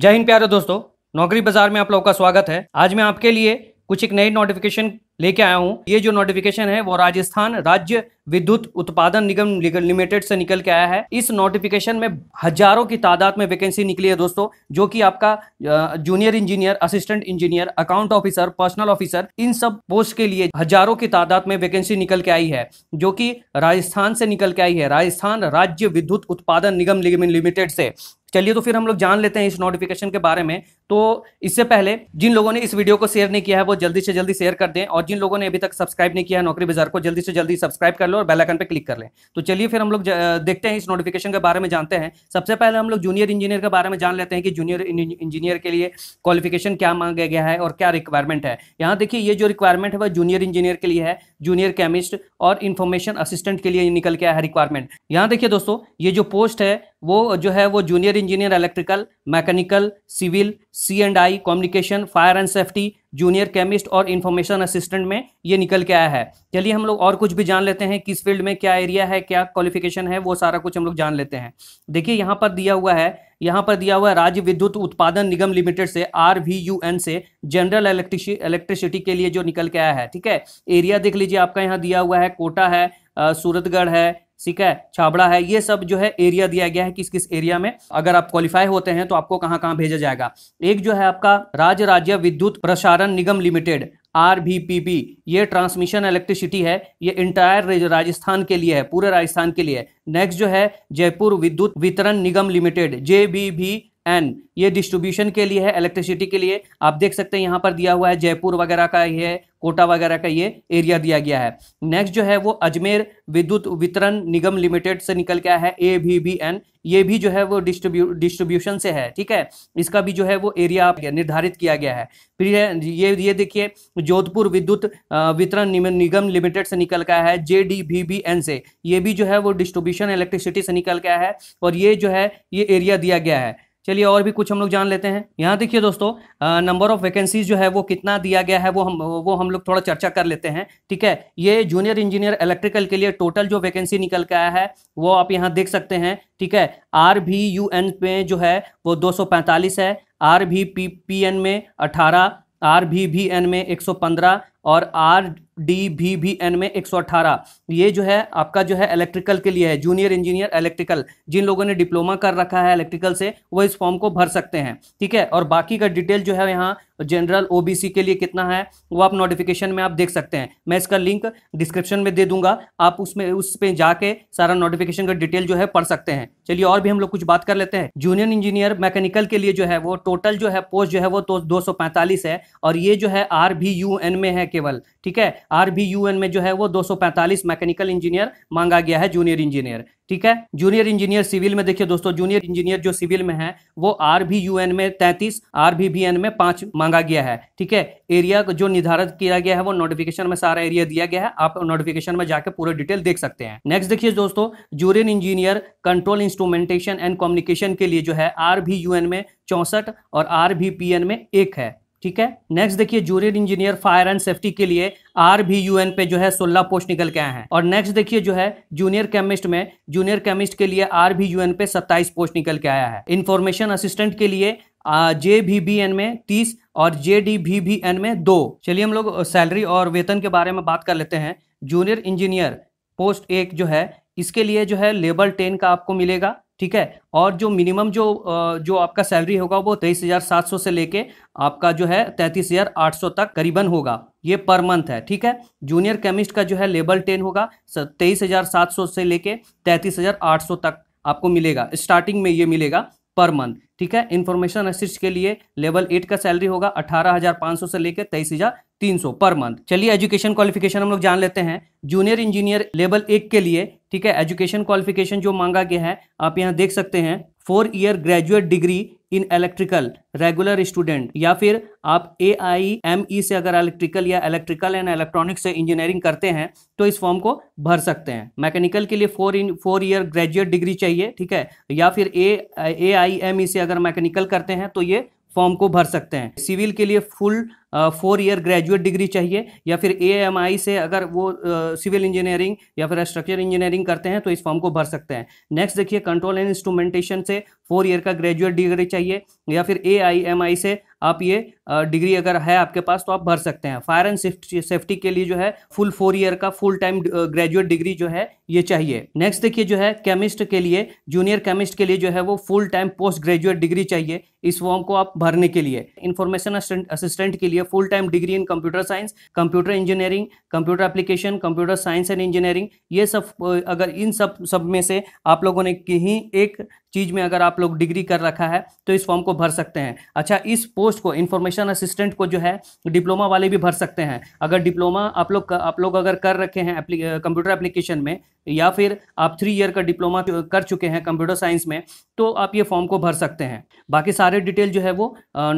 जय हिंद प्यारे दोस्तों नौकरी बाजार में आप लोगों का स्वागत है आज मैं आपके लिए कुछ एक नई नोटिफिकेशन लेके आया हूँ ये जो नोटिफिकेशन है वो राजस्थान राज्य विद्युत उत्पादन निगम लिमिटेड से निकल के आया है इस नोटिफिकेशन में हजारों की तादाद में वैकेंसी निकली है दोस्तों जो कि आपका junior engineer assistant engineer account officer personnel officer इन सब पोस्ट के लिए हजारों की तादाद में वैकेंसी निकल के आई है जो कि राजस्थान से निकल के आई है राजस्थान राज्य विद्युत उत्पादन निगम लिमिटेड से चलिए तो फिर हम लोग जान लेते हैं इस नोटिफिकेशन के बारे में तो इससे पहले जिन लोगों ने इस वीडियो को शेयर नहीं किया है वो जल्दी से जल्दी शेयर कर दें और जिन लोगों ने अभी तक सब्सक्राइब नहीं किया है नौकरी बाजार को जल्दी से जल्दी सब्सक्राइब कर लो और बेलाइकन पर क्लिक कर लें तो चलिए फिर हम लोग देखते हैं इस नोटिफिकेशन के बारे में जानते हैं सबसे पहले हम लोग जूनियर इंजीनियर के बारे में जान लेते हैं कि जूनियर इंजीनियर के लिए क्वालिफिकेशन क्या मांगा गया है और क्या रिक्वायरमेंट है यहाँ देखिए ये जो रिक्वायरमेंट है वह जूनियर इंजीनियर के लिए है जूनियर केमिस्ट और इन्फॉर्मेशन असिस्टेंट के लिए निकल के आया है रिक्वायरमेंट यहाँ देखिए दोस्तों ये जो पोस्ट है वो जो है वो junior engineer electrical mechanical civil C and I communication fire and safety junior chemist और इन्फॉर्मेशन असिस्टेंट में ये निकल के आया है चलिए हम लोग और कुछ भी जान लेते हैं किस फील्ड में क्या एरिया है क्या क्वालिफिकेशन है वो सारा कुछ हम लोग जान लेते हैं देखिए यहाँ पर दिया हुआ है यहाँ पर दिया हुआ है राज्य विद्युत उत्पादन निगम लिमिटेड से आर वी यू एन से जनरल इलेक्ट्रिसिटी के लिए जो निकल के आया है ठीक है एरिया देख लीजिए आपका यहाँ दिया हुआ है कोटा है सूरतगढ़ है ठीक है छाबड़ा है ये सब जो है एरिया दिया गया है किस किस एरिया में अगर आप क्वालिफाई होते हैं तो आपको कहाँ कहाँ भेजा जाएगा एक जो है आपका राज्य राज्य विद्युत प्रसारण निगम लिमिटेड आर ये ट्रांसमिशन इलेक्ट्रिसिटी है ये इंटायर राजस्थान के लिए है पूरे राजस्थान के लिए नेक्स्ट जो है Jaipur Vidyut Vitran Nigam limited J N ये डिस्ट्रीब्यूशन के लिए है इलेक्ट्रिसिटी के लिए आप देख सकते हैं यहाँ पर दिया हुआ है जयपुर वगैरह का ये कोटा वगैरह का ये एरिया दिया गया है नेक्स्ट जो है वो अजमेर विद्युत वितरण निगम लिमिटेड से निकल गया है ए भी बी एन ये भी जो है वो डिस्ट्रीब्यू डिस्ट्रीब्यूशन से है ठीक है इसका भी जो है वो एरिया निर्धारित किया गया है फिर ये ये देखिए जोधपुर विद्युत वितरण निगम लिमिटेड से निकल गया है J D B B N से ये भी जो है वो डिस्ट्रीब्यूशन इलेक्ट्रिसिटी से निकल गया है और ये जो है ये एरिया दिया गया है चलिए और भी कुछ हम लोग जान लेते हैं यहाँ देखिए दोस्तों नंबर ऑफ वैकेंसीज जो है वो कितना दिया गया है वो हम वो हम लोग थोड़ा चर्चा कर लेते हैं ठीक है ये जूनियर इंजीनियर इलेक्ट्रिकल के लिए टोटल जो वैकेंसी निकल के आया है वो आप यहाँ देख सकते हैं ठीक है आर भी यू एन पे जो है वो पैंतालीस है आर भी पी पी एन में अठारह आर भी भी एन में पंद्रह और आर डी भी भी एन में 118 ये जो है आपका जो है इलेक्ट्रिकल के लिए है जूनियर इंजीनियर इलेक्ट्रिकल जिन लोगों ने डिप्लोमा कर रखा है इलेक्ट्रिकल से वो इस फॉर्म को भर सकते हैं ठीक है और बाकी का डिटेल जो है यहाँ जनरल ओबीसी के लिए कितना है वो आप नोटिफिकेशन में आप देख सकते हैं मैं इसका लिंक डिस्क्रिप्शन में दे दूंगा आप उसमें उस पर जाके सारा नोटिफिकेशन का डिटेल जो है पढ़ सकते हैं चलिए और भी हम लोग कुछ बात कर लेते हैं जूनियर इंजीनियर मैकेनिकल के लिए जो है वो टोटल जो है पोस्ट जो है वो तो दो है और ये जो है आर यू एन में है केवल ठीक है आर में जो है वो 245 मैकेनिकल इंजीनियर मांगा गया है जूनियर इंजीनियर ठीक है जूनियर इंजीनियर सिविल में देखिए दोस्तों जूनियर इंजीनियर जो सिविल में है वो आर यू एन में तैंतीस आर बी एन में पांच मांगा गया है ठीक है एरिया जो निर्धारित किया गया है वो नोटिफिकेशन में सारा एरिया दिया गया है आप नोटिफिकेशन में जाकर पूरे डिटेल देख सकते हैं नेक्स्ट देखिए दोस्तों junior engineer control instrumentation and communication के लिए जो है आर यू एन में चौसठ और आर पी एन में एक है ठीक है नेक्स्ट देखिए junior engineer fire and safety के लिए आर भी यूएन पे जो है सोलह पोस्ट निकल के आए हैं और नेक्स्ट देखिए जो है जूनियर केमिस्ट में जूनियर केमिस्ट के लिए आर भी यूएन पे सत्ताईस पोस्ट निकल के आया है इन्फॉर्मेशन असिस्टेंट के लिए जे भी बी एन में तीस और जे डी भी बी एन में दो चलिए हम लोग सैलरी और वेतन के बारे में बात कर लेते हैं जूनियर इंजीनियर पोस्ट एक जो है इसके लिए जो है लेबल टेन का आपको मिलेगा ठीक है और जो मिनिमम जो जो आपका सैलरी होगा वो तेईस हज़ार सात सौ से लेके आपका जो है तैंतीस हज़ार आठ सौ तक करीबन होगा ये पर मंथ है ठीक है जूनियर केमिस्ट का जो है लेवल टेन होगा तेईस हज़ार सात सौ से लेके तैंतीस हज़ार आठ सौ तक आपको मिलेगा स्टार्टिंग में ये मिलेगा पर मंथ ठीक है इन्फॉर्मेशन असिस्ट के लिए लेवल एट का सैलरी होगा अठारह हजार पांच सौ से लेकर तेईस हजार तीन सौ पर मंथ चलिए एजुकेशन क्वालिफिकेशन हम लोग जान लेते हैं जूनियर इंजीनियर लेवल एक के लिए ठीक है एजुकेशन क्वालिफिकेशन जो मांगा गया है आप यहाँ देख सकते हैं four year graduate degree in electrical regular student या फिर आप ए आई एम ई से अगर इलेक्ट्रिकल या इलेक्ट्रिकल एंड इलेक्ट्रॉनिक्स से इंजीनियरिंग करते हैं तो इस फॉर्म को भर सकते हैं मैकेनिकल के लिए four in four year graduate degree चाहिए ठीक है या फिर ए ए आई एम ई से अगर मैकेनिकल करते हैं तो ये फॉर्म को भर सकते हैं सिविल के लिए full four year graduate degree चाहिए या फिर ए से अगर वो सिविल इंजीनियरिंग या फिर स्ट्रक्चर इंजीनियरिंग करते हैं तो इस फॉर्म को भर सकते हैं नेक्स्ट देखिए कंट्रोल एंड इंस्ट्रूमेंटेशन से फोर ईयर का ग्रेजुएट डिग्री चाहिए या फिर ए से आप ये डिग्री अगर है आपके पास तो आप भर सकते हैं फायर एंड सेफ्टी के लिए जो है फुल फोर ईयर का फुल टाइम ग्रेजुएट डिग्री जो है ये चाहिए नेक्स्ट देखिए जो है केमिस्ट के लिए जूनियर केमिस्ट के लिए जो है वो full time post graduate degree चाहिए इस फॉर्म को आप भरने के लिए इन्फॉर्मेशन असिस्टेंट के लिए है full time degree in computer science computer engineering computer application computer science and engineering ये सब अगर इन सब सब में से आप लोगों ने कहीं एक चीज़ में अगर आप लोग डिग्री कर रखा है तो इस फॉर्म को भर सकते हैं अच्छा इस पोस्ट को इन्फॉर्मेशन असिस्टेंट को जो है डिप्लोमा वाले भी भर सकते हैं अगर डिप्लोमा आप लोग आप लोग अगर कर रखे हैं कंप्यूटर एप्लीकेशन में या फिर आप थ्री ईयर का डिप्लोमा कर चुके हैं कंप्यूटर साइंस में तो आप ये फॉर्म को भर सकते हैं बाकी सारे डिटेल जो है वो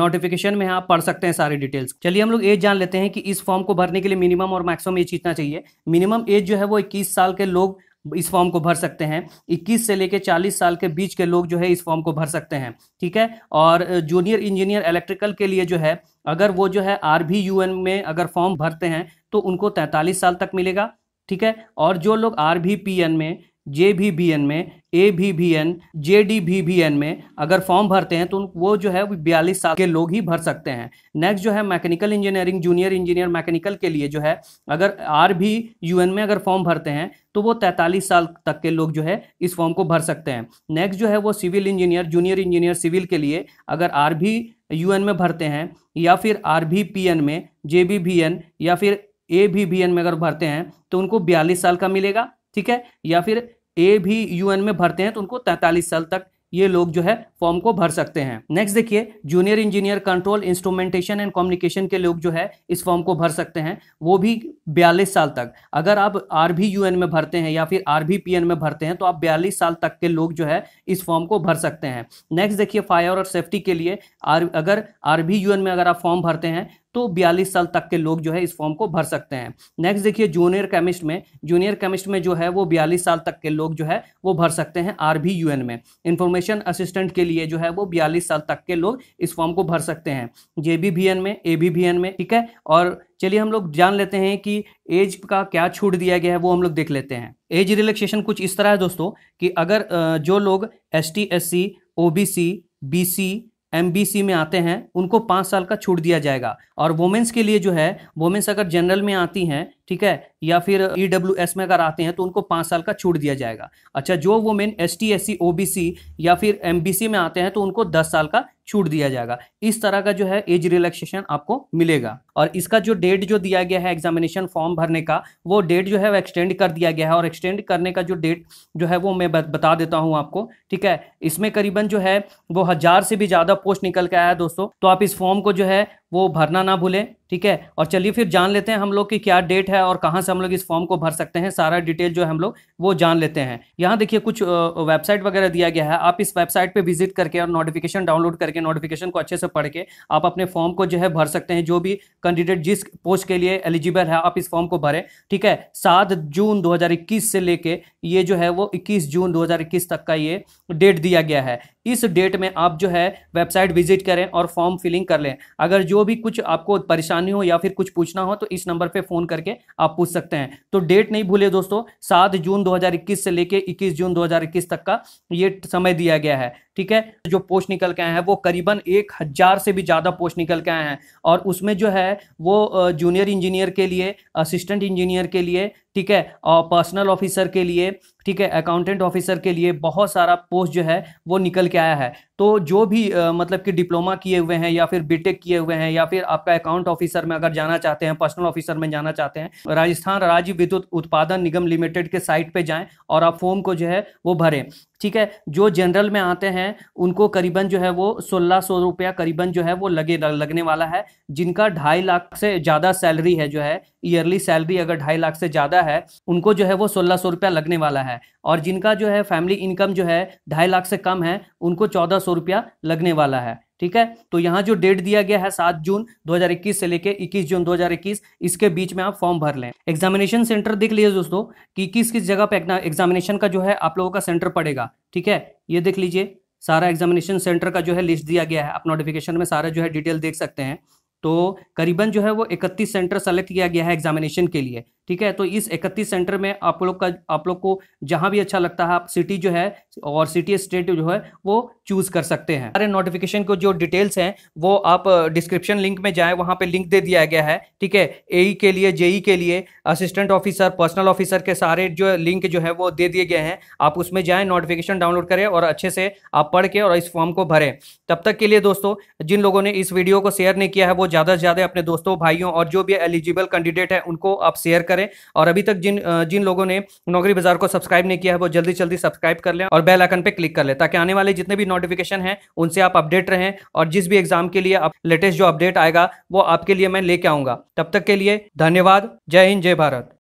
नोटिफिकेशन में आप पढ़ सकते हैं सारे डिटेल्स चलिए हम लोग एज जान लेते हैं कि इस फॉर्म को भरने के लिए मिनिमम और मैक्सिमम एज कितना चाहिए मिनिमम एज जो है वो इक्कीस साल के लोग इस फॉर्म को भर सकते हैं 21 से लेकर 40 साल के बीच के लोग जो है इस फॉर्म को भर सकते हैं ठीक है और जूनियर इंजीनियर इलेक्ट्रिकल के लिए जो है अगर वो जो है आर भी यू में अगर फॉर्म भरते हैं तो उनको 43 साल तक मिलेगा ठीक है और जो लोग आर भी पी एन में जे भी बी एन में ए भी भी एन जे डी भी भी एन में अगर फॉर्म भरते हैं तो वो जो है बयालीस साल के लोग ही भर सकते हैं नेक्स्ट जो है mechanical engineering junior engineer mechanical के लिए जो है अगर आर भी यू एन में अगर फॉर्म भरते हैं तो वो तैंतालीस साल तक के लोग जो है इस फॉर्म को भर सकते हैं नेक्स्ट जो है वो civil engineer junior engineer civil के लिए अगर आर भी यू एन में भरते हैं या फिर आर भी पी एन में जे बी भी एन या फिर ए भी भी एन में अगर भरते हैं तो उनको बयालीस साल का मिलेगा ठीक है या फिर ए भी यूएन में भरते हैं तो उनको तैंतालीस साल तक ये लोग जो है फॉर्म को भर सकते हैं नेक्स्ट देखिए junior engineer control instrumentation and communication के लोग जो है इस फॉर्म को भर सकते हैं वो भी बयालीस साल तक अगर आप आर भी यू में भरते हैं या फिर आर भी पी में भरते हैं तो आप बयालीस साल तक के लोग जो है इस फॉर्म को भर सकते हैं नेक्स्ट देखिए फायर और सेफ्टी के लिए आर अगर आर भी यू में अगर आप फॉर्म भरते हैं तो 42 साल तक के लोग जो है इस फॉर्म को भर सकते हैं नेक्स्ट देखिए जूनियर केमिस्ट में जूनियर केमिस्ट में जो है वो 42 साल तक के लोग जो है वो भर सकते हैं आर बी यू में इंफॉर्मेशन असिस्टेंट के लिए जो है वो बयालीस साल तक के लोग इस फॉर्म को भर सकते हैं जे में ए में ठीक है और चलिए हम लोग जान लेते हैं कि एज का क्या छूट दिया गया है वो हम लोग देख लेते हैं एज रिलैक्सेशन कुछ इस तरह है दोस्तों कि अगर जो लोग S T S C O B C B C M में आते हैं उनको पाँच साल का छूट दिया जाएगा और वोमेंस के लिए जो है वोमेंस अगर जनरल में आती हैं ठीक है या फिर ई e एस में अगर आते हैं तो उनको पाँच साल का छूट दिया जाएगा अच्छा जो main S T S C O B C या फिर एम बी सी में आते हैं तो उनको दस साल का छूट दिया जाएगा इस तरह का जो है एज रिलैक्सेशन आपको मिलेगा और इसका जो डेट जो दिया गया है एग्जामिनेशन फॉर्म भरने का वो डेट जो है वो एक्सटेंड कर दिया गया है और एक्सटेंड करने का जो डेट जो है वो मैं बता देता हूँ आपको ठीक है इसमें करीबन जो है वो हज़ार से भी ज़्यादा पोस्ट निकल के आया है दोस्तों तो आप इस फॉर्म को जो है वो भरना ना भूलें ठीक है और चलिए फिर जान लेते हैं हम लोग की क्या डेट है और कहाँ से हम लोग इस फॉर्म को भर सकते हैं सारा डिटेल जो है हम लोग वो जान लेते हैं यहाँ देखिए कुछ वेबसाइट वगैरह दिया गया है आप इस वेबसाइट पे विजिट करके और नोटिफिकेशन डाउनलोड करके नोटिफिकेशन को अच्छे से पढ़ के आप अपने फॉर्म को जो है भर सकते हैं जो भी कैंडिडेट जिस पोस्ट के लिए एलिजिबल है आप इस फॉर्म को भरें ठीक है सात जून दो से लेके ये जो है वो इक्कीस जून दो तक का ये डेट दिया गया है इस डेट में आप जो है वेबसाइट विजिट करें और फॉर्म फिलिंग कर लें अगर जो भी कुछ आपको परेशानी हो या फिर कुछ पूछना हो तो इस नंबर पे फ़ोन करके आप पूछ सकते हैं तो डेट नहीं भूले दोस्तों सात जून 2021 से लेके 21 जून 2021 तक का ये समय दिया गया है ठीक है जो पोस्ट निकल के आए हैं वो करीबन एक हज़ार से भी ज़्यादा पोस्ट निकल के आए हैं और उसमें जो है वो जूनियर इंजीनियर के लिए असिस्टेंट इंजीनियर के लिए ठीक है और पर्सनल ऑफिसर के लिए ठीक है अकाउंटेंट ऑफिसर के लिए बहुत सारा पोस्ट जो है वो निकल के आया है तो जो भी आ, मतलब कि डिप्लोमा किए हुए हैं या फिर बीटेक किए हुए हैं या फिर आपका अकाउंट ऑफिसर में अगर जाना चाहते हैं पर्सनल ऑफिसर में जाना चाहते हैं राजस्थान राज्य विद्युत उत्पादन निगम लिमिटेड के साइट पर जाएँ और आप फॉर्म को जो है वो भरें ठीक है जो जनरल में आते हैं उनको करीबन जो है वो सोलह सौ रुपया करीबन जो है वो लगे लगने वाला है जिनका ढाई लाख से ज़्यादा सैलरी है जो है ईयरली सैलरी अगर ढाई लाख से ज़्यादा है उनको जो है वो सोलह सौ रुपया लगने वाला है और जिनका जो है फैमिली इनकम जो है ढाई लाख से कम है उनको चौदह सौ रुपया लगने वाला है ठीक है तो यहाँ जो डेट दिया गया है सात जून 2021 से लेके 21 जून 2021 इसके बीच में आप फॉर्म भर लें एग्जामिनेशन सेंटर देख लीजिए दोस्तों कि किस किस जगह पे एग्जामिनेशन का जो है आप लोगों का सेंटर पड़ेगा ठीक है ये देख लीजिए सारा एग्जामिनेशन सेंटर का जो है लिस्ट दिया गया है आप नोटिफिकेशन में सारा जो है डिटेल देख सकते हैं तो करीबन जो है वो इकतीस सेंटर सेलेक्ट किया गया है एग्जामिनेशन के लिए ठीक है तो इस इकतीस सेंटर में आप लोग का आप लोग को जहां भी अच्छा लगता है आप सिटी जो है और सिटी स्टेट जो है वो चूज कर सकते हैं सारे नोटिफिकेशन को जो डिटेल्स हैं वो आप डिस्क्रिप्शन लिंक में जाएं वहां पे लिंक दे दिया गया है ठीक है ए e के लिए जेई e के लिए असिस्टेंट ऑफिसर पर्सनल ऑफिसर के सारे जो लिंक जो है वो दे दिए गए हैं आप उसमें जाएँ नोटिफिकेशन डाउनलोड करें और अच्छे से आप पढ़ के और इस फॉर्म को भरें तब तक के लिए दोस्तों जिन लोगों ने इस वीडियो को शेयर नहीं किया है वो ज़्यादा से ज़्यादा अपने दोस्तों भाइयों और जो भी एलिजिबल कैंडिडेट है उनको आप शेयर करें और अभी तक जिन जिन लोगों ने नौकरी बाजार को सब्सक्राइब नहीं किया है वो जल्दी जल्दी सब्सक्राइब कर लें और बेल आइकन पर क्लिक कर लें ताकि आने वाले जितने भी नोटिफिकेशन हैं उनसे आप अपडेट रहें और जिस भी एग्जाम के लिए लेटेस्ट जो अपडेट आएगा वो आपके लिए मैं लेके आऊँगा तब तक के लिए धन्यवाद जय हिंद जय भारत